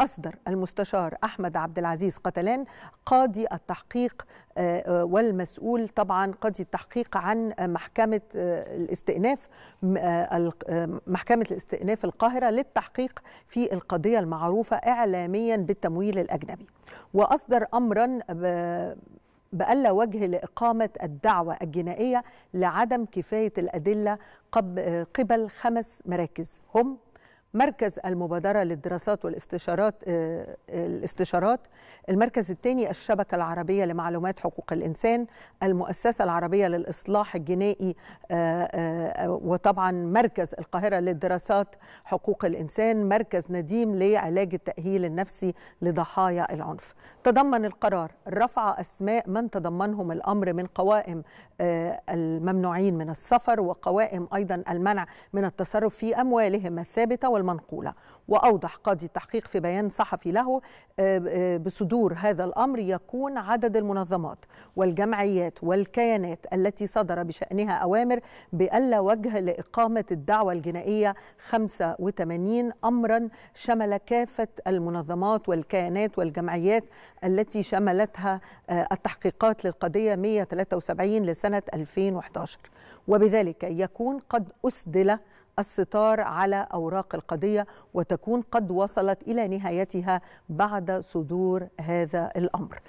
أصدر المستشار أحمد عبد العزيز قتلان قاضي التحقيق آه، آه، والمسؤول طبعا قاضي التحقيق عن محكمة آه، الاستئناف محكمة الاستئناف القاهرة للتحقيق في القضية المعروفة إعلاميا بالتمويل الأجنبي وأصدر أمرا بألا وجه لإقامة الدعوة الجنائية لعدم كفاية الأدلة قبل خمس مراكز هم مركز المبادرة للدراسات والاستشارات آه، آه، الاستشارات المركز الثاني الشبكة العربية لمعلومات حقوق الإنسان المؤسسة العربية للإصلاح الجنائي آه، وطبعا مركز القاهرة للدراسات حقوق الإنسان مركز نديم لعلاج التأهيل النفسي لضحايا العنف تضمن القرار رفع أسماء من تضمنهم الأمر من قوائم آه، الممنوعين من السفر وقوائم أيضا المنع من التصرف في أموالهم الثابتة والمنقولة وأوضح قاضي التحقيق في بيان صحفي له آه، آه، بصدور هذا الأمر يكون عدد المنظمات والجمعيات والكيانات التي صدر بشأنها أوامر بألا وجه لإقامة الدعوة الجنائية 85 أمرا شمل كافة المنظمات والكيانات والجمعيات التي شملتها آه، التحقيقات للقضية 173 لسنة 2011 وبذلك يكون قد أسدل الستار على أوراق القضية وتكون قد وصلت إلى نهايتها بعد صدور هذا الأمر